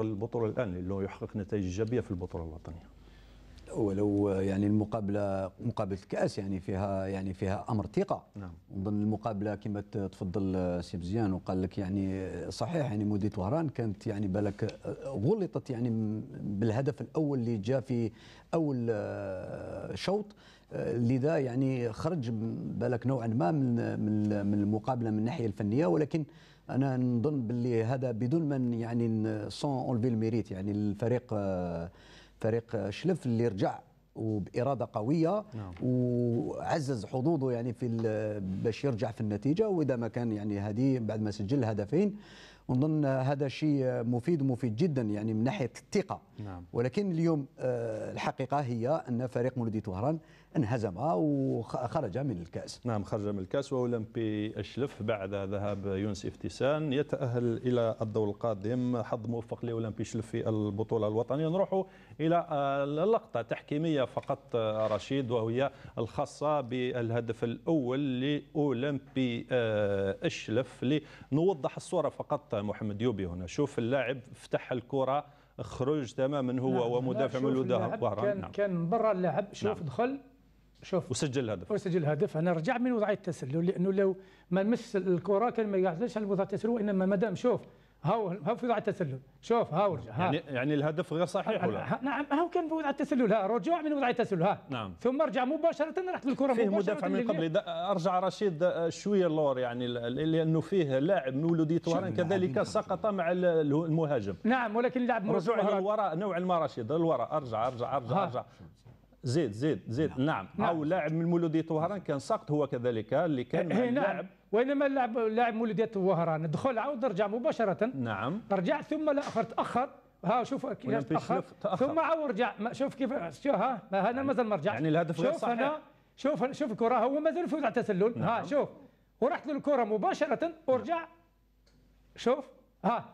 البطوله الان لانه يحقق نتائج ايجابيه في البطوله الوطنيه ولو يعني المقابله مقابله الكاس يعني فيها يعني فيها امر ثقه نعم نظن المقابله كما تفضل سي مزيان وقال لك يعني صحيح يعني مودي طهران كانت يعني بالك غلطت يعني بالهدف الاول اللي جاء في اول شوط لذا يعني خرج بالك نوعا ما من من المقابله من الناحيه الفنيه ولكن انا نظن باللي هذا بدون ما يعني سون اونلفي الميريت يعني الفريق فريق شلف اللي رجع وباراده قويه نعم. وعزز حظوظه يعني في باش يرجع في النتيجه واذا ما كان يعني هذه بعد ما سجل هدفين ونظن هذا شيء مفيد ومفيد جدا يعني من ناحيه الثقه نعم. ولكن اليوم آه، الحقيقه هي ان فريق مولودي وهران انهزم وخرج من الكاس نعم خرج من الكاس واولمبي الشلف بعد ذهاب يونس افتسان يتاهل الى الدور القادم حظ موفق لاولمبي اشلف في البطوله الوطنيه نروحوا الى آه، لقطه تحكيميه فقط آه، رشيد وهي الخاصه بالهدف الاول لاولمبي الشلف لنوضح الصوره فقط محمد يوبي هنا شوف اللاعب فتح الكره خرج تماما هو نعم ومدافع من الوداه كان نعم. كان برا اللاعب شوف نعم. دخل شوف وسجل هدف وسجل هدف انا رجع من وضعيه التسلل لانه لو ما مس الكره كان ما يعزلش على وضعيه التسلل وانما مدام شوف هاو هاو في وضع التسلل شوف هاو رجع ها. يعني يعني الهدف غير صحيح ولا نعم هاو كان في وضع التسلل ها رجوع من وضع التسلل ها نعم ثم رجع مباشره راحت بالكره فيه مدافع من قبل ارجع رشيد آه، شويه لور يعني لانه فيه لاعب من ولوديه وهران كذلك سقط مع المهاجم نعم ولكن اللاعب رجوع للوراء الوراء نوعا ما رشيد للوراء ارجع ارجع ارجع ها. ارجع زيد زيد زيد نعم, نعم. او نعم. لاعب من مولوديه طهران كان سقط هو كذلك اللي كان مع إيه، نعم. اللاعب وانما اللاعب لاعب مولوديه وهران دخل عاود رجع مباشره نعم رجع ثم لا تاخر ها شوف كيف تاخر ثم عاود رجع شوف كيف شوف ها انا يعني- مازال ما رجعش يعني الهدف غير صحيح أنا شوف شوف الكره هو مازال في وضع تسلل نعم. ها شوف ورحت للكره مباشره ورجع شوف ها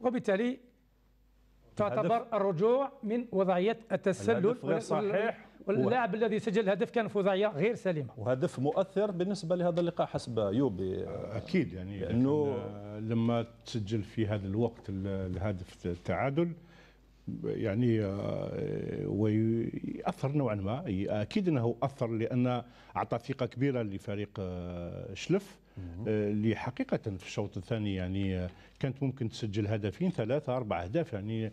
وبالتالي تعتبر الرجوع من وضعيه التسلل الهدف غير صحيح واللاعب الذي سجل هدف كان وضعيه غير سليمه وهدف مؤثر بالنسبه لهذا اللقاء حسب يوبي اكيد يعني لانه لما تسجل في هذا الوقت الهدف التعادل يعني آه، ويأثر نوعا ما اكيد انه اثر لان اعطى ثقه كبيره لفريق آه، شلف آه، اللي حقيقه في الشوط الثاني يعني كانت ممكن تسجل هدفين ثلاثه اربع اهداف يعني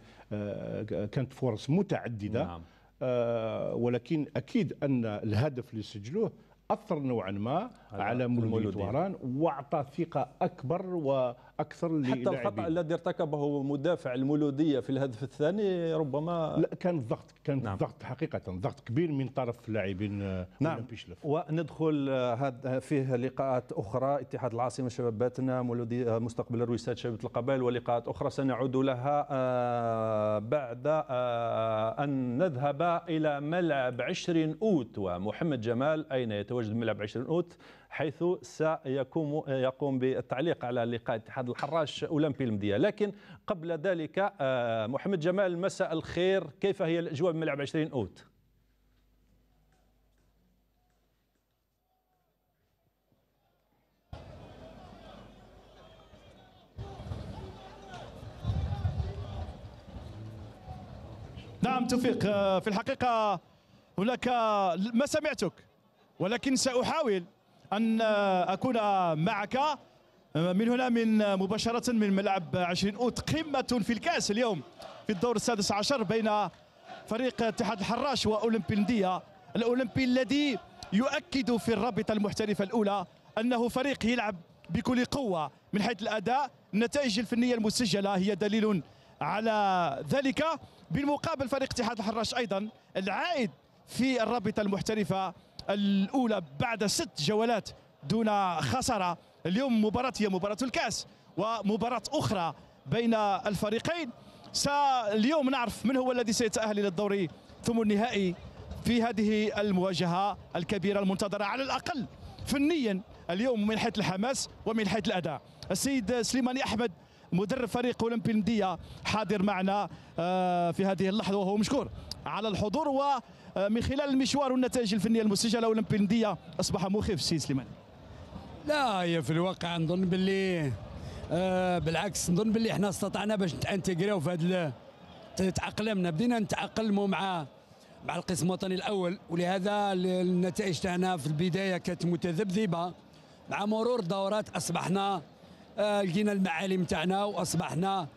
كانت فرص متعدده نعم. آه، ولكن اكيد ان الهدف اللي سجلوه اثر نوعا ما على مولوديه طهران واعطى ثقه اكبر و اكثر حتى الخطا الذي ارتكبه مدافع المولوديه في الهدف الثاني ربما لا كان ضغط كان نعم. ضغط حقيقه ضغط كبير من طرف لاعبين آه، نعم وندخل هذا آه، فيه لقاءات اخرى اتحاد العاصمه شباب باتنا مولوديه آه، مستقبل الرويسات شباب القبائل ولقاءات اخرى سنعود لها بعد ان نذهب الى ملعب 20 اوت ومحمد جمال اين يتواجد ملعب 20 اوت حيث سيقوم يقوم بالتعليق على لقاء اتحاد الحراش اولمبي المديه لكن قبل ذلك آه، محمد جمال مساء الخير كيف هي الاجواء بملعب 20 اوت نعم توفيق آه، في الحقيقة هناك ما سمعتك ولكن سأحاول أن أكون معك من هنا من مباشرة من ملعب 20 أوت قمة في الكأس اليوم في الدور السادس عشر بين فريق اتحاد الحراش وأولمبي الندية الأولمبي الذي يؤكد في الرابطة المحترفة الأولى أنه فريق يلعب بكل قوة من حيث الأداء النتائج الفنية المسجلة هي دليل على ذلك بالمقابل فريق اتحاد الحراش أيضا العائد في الرابطة المحترفة الأولى بعد ست جولات دون خسارة اليوم مباراة هي مباراة الكأس ومباراة أخرى بين الفريقين اليوم نعرف من هو الذي سيتأهل إلى الدوري ثم النهائي في هذه المواجهة الكبيرة المنتظرة على الأقل فنيا اليوم من حيث الحماس ومن حيث الأداء السيد سليماني أحمد مدرب فريق اولمبي المديه حاضر معنا آه، في هذه اللحظه وهو مشكور على الحضور ومن آه، خلال المشوار والنتائج الفنيه المسجله اولمبي المديه اصبح مخيف سي سليمان لا هي في الواقع نظن باللي آه، بالعكس نظن باللي احنا استطعنا باش نتانتيغريو في هذا تاقلمنا بدينا نتاقلموا مع مع القسم الوطني الاول ولهذا النتائج تاعنا في البدايه كانت متذبذبه مع مرور الدورات اصبحنا آه، لقينا المعالم تاعنا واصبحنا